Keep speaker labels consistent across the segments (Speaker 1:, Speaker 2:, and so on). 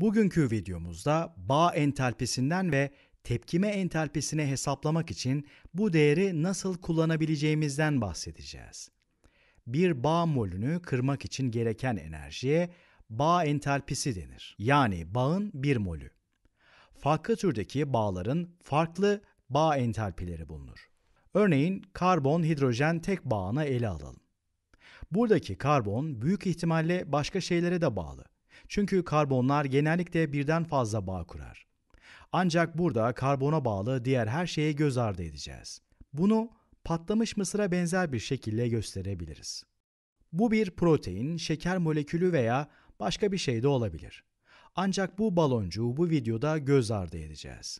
Speaker 1: Bugünkü videomuzda bağ entalpisinden ve tepkime entalpisini hesaplamak için bu değeri nasıl kullanabileceğimizden bahsedeceğiz. Bir bağ molünü kırmak için gereken enerjiye bağ entalpisi denir. Yani bağın bir molü. Farklı türdeki bağların farklı bağ entalpileri bulunur. Örneğin karbon hidrojen tek bağına ele alalım. Buradaki karbon büyük ihtimalle başka şeylere de bağlı. Çünkü karbonlar genellikle birden fazla bağ kurar. Ancak burada karbona bağlı diğer her şeye göz ardı edeceğiz. Bunu patlamış mısıra benzer bir şekilde gösterebiliriz. Bu bir protein, şeker molekülü veya başka bir şey de olabilir. Ancak bu baloncuğu bu videoda göz ardı edeceğiz.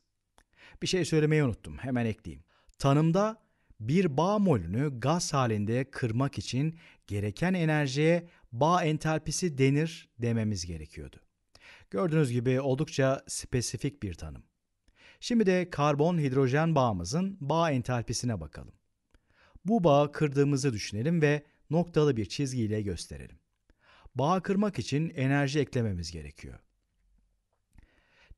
Speaker 1: Bir şey söylemeyi unuttum, hemen ekleyeyim. Tanımda bir bağ molünü gaz halinde kırmak için gereken enerjiye bağ entalpisi denir dememiz gerekiyordu. Gördüğünüz gibi oldukça spesifik bir tanım. Şimdi de karbon hidrojen bağımızın bağ entalpisine bakalım. Bu bağı kırdığımızı düşünelim ve noktalı bir çizgiyle gösterelim. Bağı kırmak için enerji eklememiz gerekiyor.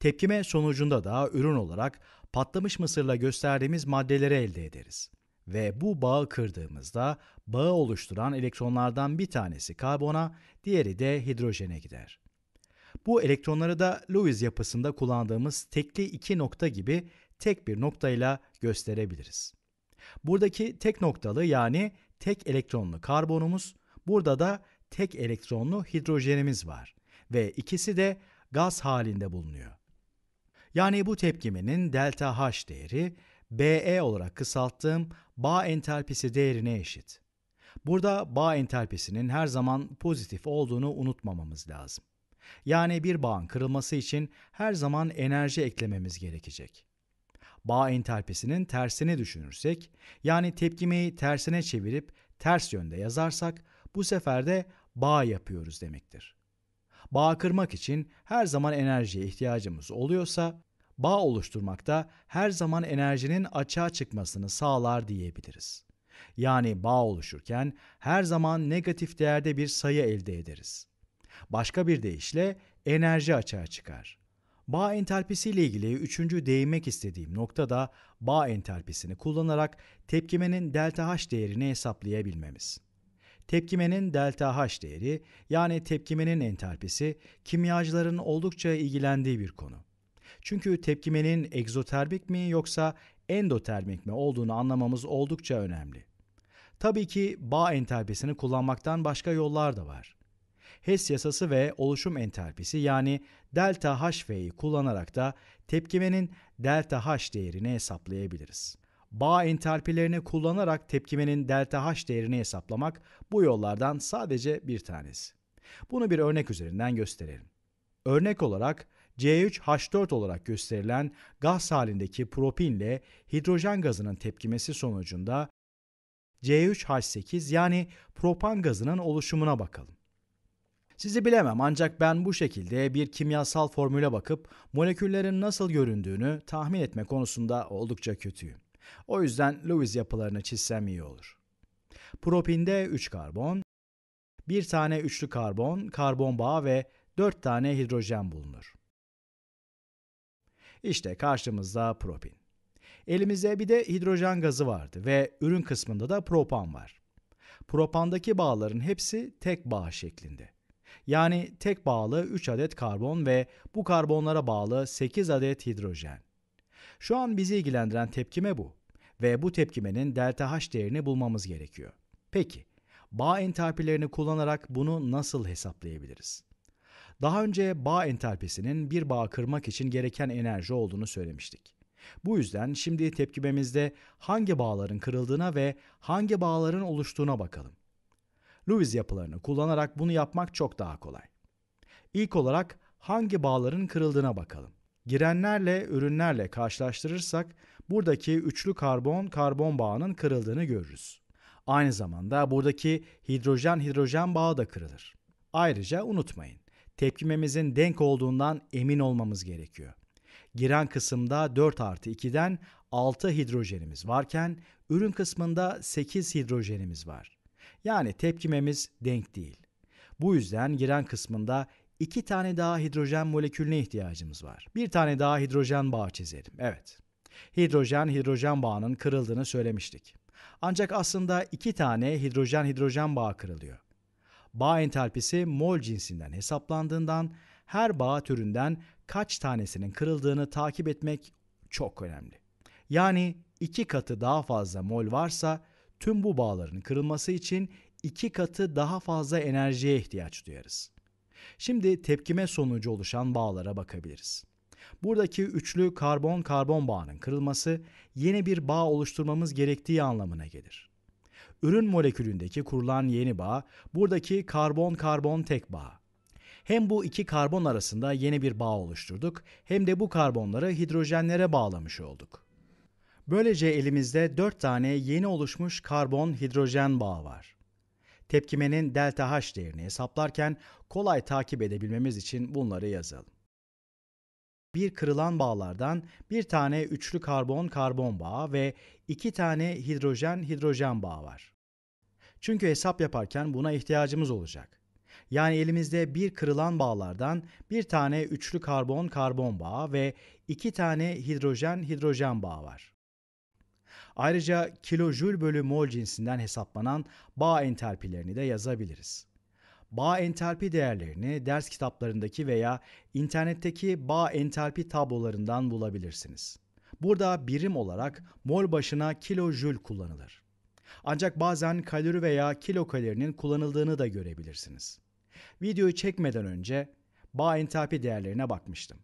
Speaker 1: Tepkime sonucunda da ürün olarak patlamış mısırla gösterdiğimiz maddeleri elde ederiz ve bu bağı kırdığımızda bağı oluşturan elektronlardan bir tanesi karbona, diğeri de hidrojene gider. Bu elektronları da Lewis yapısında kullandığımız tekli iki nokta gibi tek bir noktayla gösterebiliriz. Buradaki tek noktalı yani tek elektronlu karbonumuz, burada da tek elektronlu hidrojenimiz var ve ikisi de gaz halinde bulunuyor. Yani bu tepkimenin delta H değeri BE olarak kısalttığım bağ entalpisi değerine eşit. Burada bağ entalpisinin her zaman pozitif olduğunu unutmamamız lazım. Yani bir bağın kırılması için her zaman enerji eklememiz gerekecek. Bağ entalpisinin tersini düşünürsek, yani tepkimeyi tersine çevirip ters yönde yazarsak bu sefer de bağ yapıyoruz demektir. Bağ kırmak için her zaman enerjiye ihtiyacımız oluyorsa bağ oluşturmakta her zaman enerjinin açığa çıkmasını sağlar diyebiliriz. Yani bağ oluşurken her zaman negatif değerde bir sayı elde ederiz. Başka bir deyişle enerji açığa çıkar. Bağ entalpisi ile ilgili üçüncü değinmek istediğim nokta da bağ entalpisini kullanarak tepkimenin delta H değerini hesaplayabilmemiz. Tepkimenin delta H değeri yani tepkimenin entalpisi kimyacıların oldukça ilgilendiği bir konu. Çünkü tepkimenin egzotermik mi yoksa endotermik mi olduğunu anlamamız oldukça önemli. Tabii ki bağ entalpisini kullanmaktan başka yollar da var. Hess yasası ve oluşum entalpisi yani delta HV'yi kullanarak da tepkimenin delta H değerini hesaplayabiliriz. Bağ entalpilerini kullanarak tepkimenin delta H değerini hesaplamak bu yollardan sadece bir tanesi. Bunu bir örnek üzerinden gösterelim. Örnek olarak C3H4 olarak gösterilen gaz halindeki propinle hidrojen gazının tepkimesi sonucunda C3H8 yani propan gazının oluşumuna bakalım. Sizi bilemem ancak ben bu şekilde bir kimyasal formüle bakıp moleküllerin nasıl göründüğünü tahmin etme konusunda oldukça kötüyüm. O yüzden Lewis yapılarını çizsem iyi olur. Propinde 3 karbon, bir tane üçlü karbon, karbon bağı ve 4 tane hidrojen bulunur. İşte karşımızda propin. Elimizde bir de hidrojen gazı vardı ve ürün kısmında da propan var. Propandaki bağların hepsi tek bağ şeklinde. Yani tek bağlı 3 adet karbon ve bu karbonlara bağlı 8 adet hidrojen. Şu an bizi ilgilendiren tepkime bu ve bu tepkimenin delta H değerini bulmamız gerekiyor. Peki, bağ entalpilerini kullanarak bunu nasıl hesaplayabiliriz? Daha önce bağ entalpisinin bir bağı kırmak için gereken enerji olduğunu söylemiştik. Bu yüzden şimdi tepkimemizde hangi bağların kırıldığına ve hangi bağların oluştuğuna bakalım. Lewis yapılarını kullanarak bunu yapmak çok daha kolay. İlk olarak hangi bağların kırıldığına bakalım. Girenlerle ürünlerle karşılaştırırsak buradaki üçlü karbon karbon bağının kırıldığını görürüz. Aynı zamanda buradaki hidrojen hidrojen bağı da kırılır. Ayrıca unutmayın tepkimemizin denk olduğundan emin olmamız gerekiyor. Giren kısımda 4 artı 2'den 6 hidrojenimiz varken ürün kısmında 8 hidrojenimiz var. Yani tepkimemiz denk değil. Bu yüzden giren kısmında 2 tane daha hidrojen molekülüne ihtiyacımız var. Bir tane daha hidrojen bağı çizelim. Evet. Hidrojen hidrojen bağının kırıldığını söylemiştik. Ancak aslında 2 tane hidrojen hidrojen bağı kırılıyor. Bağ entalpisi mol cinsinden hesaplandığından her bağ türünden kaç tanesinin kırıldığını takip etmek çok önemli. Yani iki katı daha fazla mol varsa tüm bu bağların kırılması için iki katı daha fazla enerjiye ihtiyaç duyarız. Şimdi tepkime sonucu oluşan bağlara bakabiliriz. Buradaki üçlü karbon-karbon bağının kırılması yeni bir bağ oluşturmamız gerektiği anlamına gelir ürün molekülündeki kurulan yeni bağ buradaki karbon-karbon tek bağ. Hem bu iki karbon arasında yeni bir bağ oluşturduk hem de bu karbonları hidrojenlere bağlamış olduk. Böylece elimizde 4 tane yeni oluşmuş karbon-hidrojen bağı var. Tepkimenin delta H değerini hesaplarken kolay takip edebilmemiz için bunları yazalım bir kırılan bağlardan bir tane üçlü karbon karbon bağı ve iki tane hidrojen hidrojen bağı var. Çünkü hesap yaparken buna ihtiyacımız olacak. Yani elimizde bir kırılan bağlardan bir tane üçlü karbon karbon bağı ve iki tane hidrojen hidrojen bağı var. Ayrıca kilojül bölü mol cinsinden hesaplanan bağ entalpilerini de yazabiliriz bağ entalpi değerlerini ders kitaplarındaki veya internetteki bağ entalpi tablolarından bulabilirsiniz. Burada birim olarak mol başına kilojül kullanılır. Ancak bazen kalori veya kilokalorinin kullanıldığını da görebilirsiniz. Videoyu çekmeden önce bağ entalpi değerlerine bakmıştım.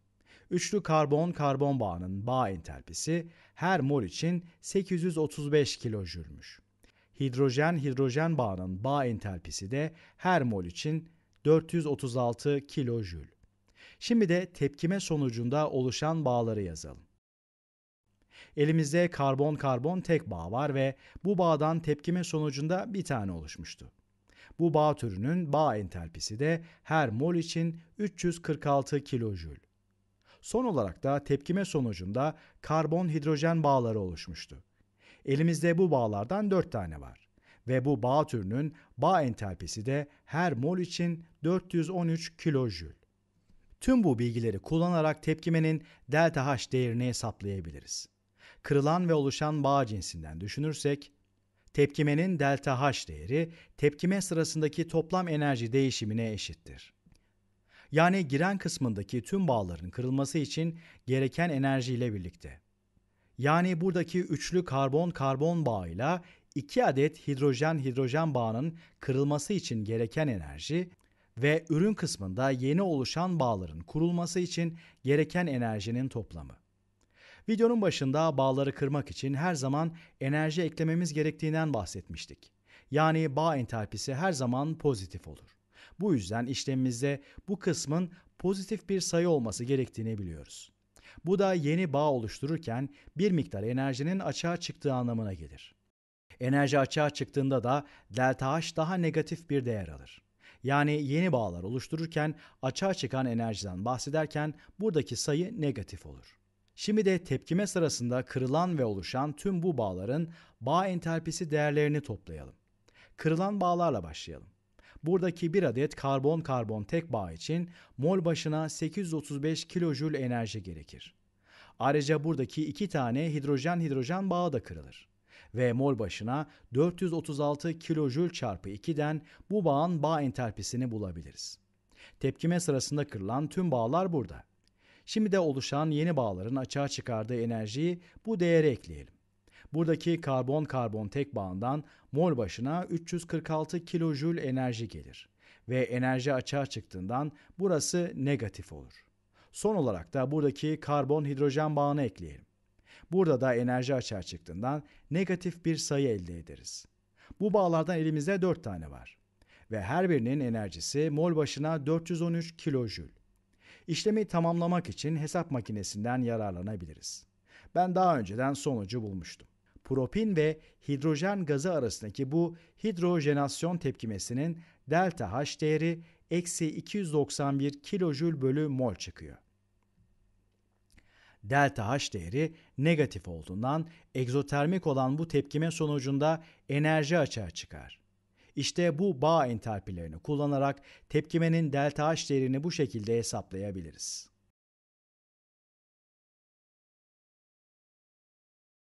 Speaker 1: Üçlü karbon-karbon bağının bağ entalpisi her mol için 835 kilojülmüş hidrojen-hidrojen bağının bağ entalpisi de her mol için 436 kilojül. Şimdi de tepkime sonucunda oluşan bağları yazalım. Elimizde karbon-karbon tek bağ var ve bu bağdan tepkime sonucunda bir tane oluşmuştu. Bu bağ türünün bağ entalpisi de her mol için 346 kilojül. Son olarak da tepkime sonucunda karbon-hidrojen bağları oluşmuştu. Elimizde bu bağlardan 4 tane var. Ve bu bağ türünün bağ entalpisi de her mol için 413 kilojül. Tüm bu bilgileri kullanarak tepkimenin delta H değerini hesaplayabiliriz. Kırılan ve oluşan bağ cinsinden düşünürsek tepkimenin delta H değeri tepkime sırasındaki toplam enerji değişimine eşittir. Yani giren kısmındaki tüm bağların kırılması için gereken enerji ile birlikte. Yani buradaki üçlü karbon-karbon bağıyla 2 adet hidrojen-hidrojen bağının kırılması için gereken enerji ve ürün kısmında yeni oluşan bağların kurulması için gereken enerjinin toplamı. Videonun başında bağları kırmak için her zaman enerji eklememiz gerektiğinden bahsetmiştik. Yani bağ entalpisi her zaman pozitif olur. Bu yüzden işlemimizde bu kısmın pozitif bir sayı olması gerektiğini biliyoruz. Bu da yeni bağ oluştururken bir miktar enerjinin açığa çıktığı anlamına gelir. Enerji açığa çıktığında da delta H daha negatif bir değer alır. Yani yeni bağlar oluştururken açığa çıkan enerjiden bahsederken buradaki sayı negatif olur. Şimdi de tepkime sırasında kırılan ve oluşan tüm bu bağların bağ entalpisi değerlerini toplayalım. Kırılan bağlarla başlayalım. Buradaki bir adet karbon karbon tek bağ için mol başına 835 kilojül enerji gerekir. Ayrıca buradaki iki tane hidrojen hidrojen bağı da kırılır ve mol başına 436 kilojül çarpı 2'den bu bağın bağ entalpisini bulabiliriz. Tepkime sırasında kırılan tüm bağlar burada. Şimdi de oluşan yeni bağların açığa çıkardığı enerjiyi bu değere ekleyelim. Buradaki karbon karbon tek bağından mol başına 346 kilojül enerji gelir ve enerji açığa çıktığından burası negatif olur. Son olarak da buradaki karbon hidrojen bağını ekleyelim. Burada da enerji açığa çıktığından negatif bir sayı elde ederiz. Bu bağlardan elimizde 4 tane var ve her birinin enerjisi mol başına 413 kilojül. İşlemi tamamlamak için hesap makinesinden yararlanabiliriz. Ben daha önceden sonucu bulmuştum propin ve hidrojen gazı arasındaki bu hidrojenasyon tepkimesinin delta H değeri eksi 291 kilojül bölü mol çıkıyor. Delta H değeri negatif olduğundan egzotermik olan bu tepkime sonucunda enerji açığa çıkar. İşte bu bağ entalpilerini kullanarak tepkimenin delta H değerini bu şekilde hesaplayabiliriz.